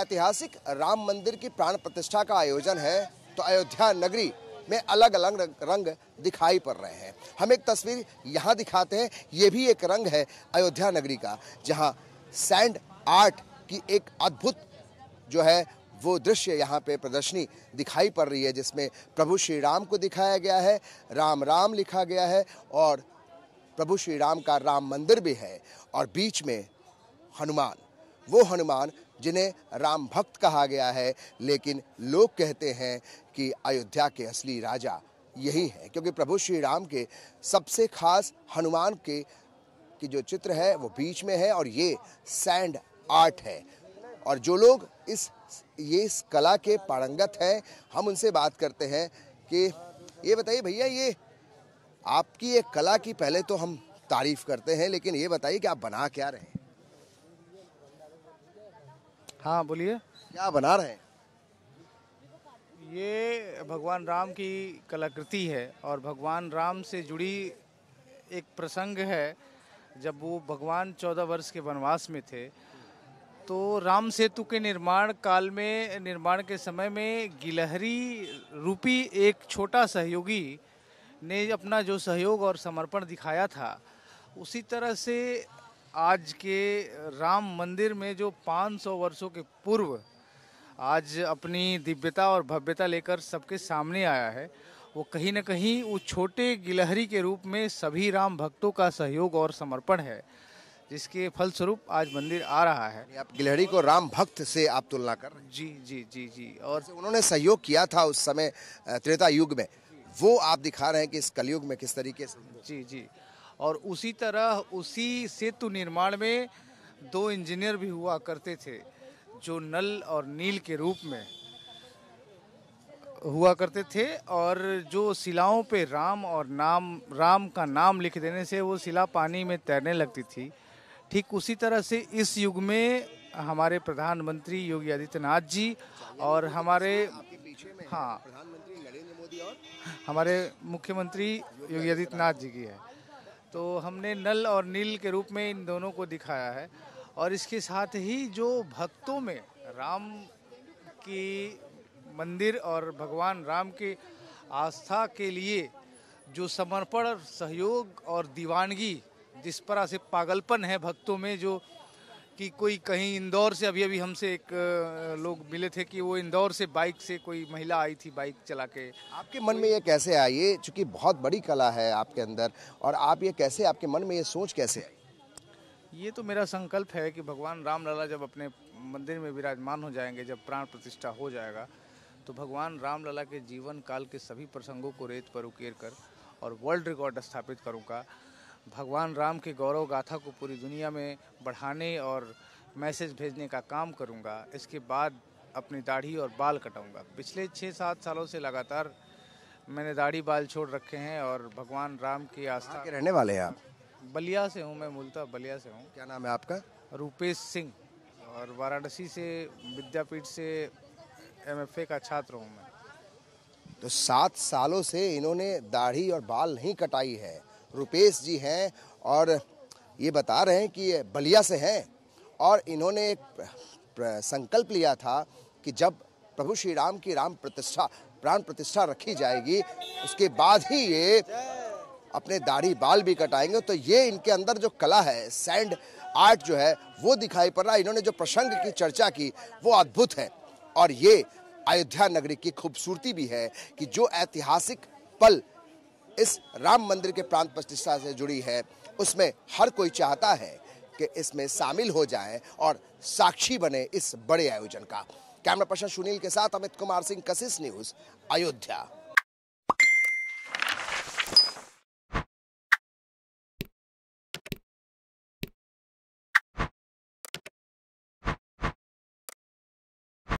ऐतिहासिक राम मंदिर की प्राण प्रतिष्ठा का आयोजन है तो अयोध्या नगरी में अलग अलग रंग दिखाई पड़ रहे हैं हम एक तस्वीर यहाँ दिखाते हैं ये भी एक रंग है अयोध्या नगरी का जहाँ सैंड आर्ट की एक अद्भुत जो है वो दृश्य यहाँ पे प्रदर्शनी दिखाई पड़ रही है जिसमें प्रभु श्री राम को दिखाया गया है राम राम लिखा गया है और प्रभु श्री राम का राम मंदिर भी है और बीच में हनुमान वो हनुमान जिन्हें राम भक्त कहा गया है लेकिन लोग कहते हैं कि अयोध्या के असली राजा यही है क्योंकि प्रभु श्री राम के सबसे खास हनुमान के की जो चित्र है वो बीच में है और ये सैंड आर्ट है और जो लोग इस ये इस कला के पारंगत हैं हम उनसे बात करते हैं कि ये बताइए भैया ये आपकी ये कला की पहले तो हम तारीफ करते हैं लेकिन ये बताइए कि आप बना क्या रहे हैं हाँ बोलिए क्या बना रहे हैं ये भगवान राम की कलाकृति है और भगवान राम से जुड़ी एक प्रसंग है जब वो भगवान चौदह वर्ष के वनवास में थे तो राम सेतु के निर्माण काल में निर्माण के समय में गिलहरी रूपी एक छोटा सहयोगी ने अपना जो सहयोग और समर्पण दिखाया था उसी तरह से आज के राम मंदिर में जो 500 वर्षों के पूर्व आज अपनी दिव्यता और भव्यता लेकर सबके सामने आया है वो कहीं ना कहीं वो छोटे गिलहरी के रूप में सभी राम भक्तों का सहयोग और समर्पण है जिसके फलस्वरूप आज मंदिर आ रहा है आप गिलहरी को राम भक्त से आप तुलना कर जी जी जी जी और उन्होंने सहयोग किया था उस समय त्रेता युग में वो आप दिखा रहे हैं कि इस कलयुग में किस तरीके से जी जी और उसी तरह उसी सेतु निर्माण में दो इंजीनियर भी हुआ करते थे जो नल और नील के रूप में हुआ करते थे और जो शिलाओं पे राम और नाम राम का नाम लिख देने से वो शिला पानी में तैरने लगती थी ठीक उसी तरह से इस युग में हमारे प्रधानमंत्री योगी आदित्यनाथ जी और हमारे हाँ प्रधानमंत्री नरेंद्र मोदी और हमारे मुख्यमंत्री योगी आदित्यनाथ जी की है तो हमने नल और नील के रूप में इन दोनों को दिखाया है और इसके साथ ही जो भक्तों में राम की मंदिर और भगवान राम की आस्था के लिए जो समर्पण सहयोग और दीवानगी जिस तरह से पागलपन है भक्तों में जो कि कोई कहीं इंदौर से अभी अभी हमसे एक लोग मिले थे कि वो इंदौर से बाइक से कोई महिला आई थी बाइक चला के आपके मन में ये कैसे आई ये चूँकि बहुत बड़ी कला है आपके अंदर और आप ये कैसे आपके मन में ये सोच कैसे आई ये तो मेरा संकल्प है कि भगवान राम लला जब अपने मंदिर में विराजमान हो जाएंगे जब प्राण प्रतिष्ठा हो जाएगा तो भगवान राम लला के जीवन काल के सभी प्रसंगों को रेत पर उकेर कर और वर्ल्ड रिकॉर्ड स्थापित करूँगा भगवान राम की गौरव गाथा को पूरी दुनिया में बढ़ाने और मैसेज भेजने का काम करूँगा इसके बाद अपनी दाढ़ी और बाल कटाऊँगा पिछले छः सात सालों से लगातार मैंने दाढ़ी बाल छोड़ रखे हैं और भगवान राम की आस्था के रहने वाले हैं आप बलिया से हूँ मैं मूलतः बलिया से हूँ क्या नाम है आपका रूपेश सिंह और वाराणसी से विद्यापीठ से एम का छात्र हूँ मैं तो सात सालों से इन्होंने दाढ़ी और बाल नहीं कटाई है रुपेश जी हैं और ये बता रहे हैं कि ये बलिया से हैं और इन्होंने एक संकल्प लिया था कि जब प्रभु श्री राम की राम प्रतिष्ठा प्राण प्रतिष्ठा रखी जाएगी उसके बाद ही ये अपने दाढ़ी बाल भी कटाएंगे तो ये इनके अंदर जो कला है सैंड आर्ट जो है वो दिखाई पड़ रहा है इन्होंने जो प्रसंग की चर्चा की वो अद्भुत है और ये अयोध्या नगरी की खूबसूरती भी है कि जो ऐतिहासिक पल इस राम मंदिर के प्राण प्रतिष्ठा से जुड़ी है उसमें हर कोई चाहता है कि इसमें शामिल हो जाए और साक्षी बने इस बड़े आयोजन का कैमरा पर्सन सुनील के साथ अमित कुमार सिंह कशिश न्यूज अयोध्या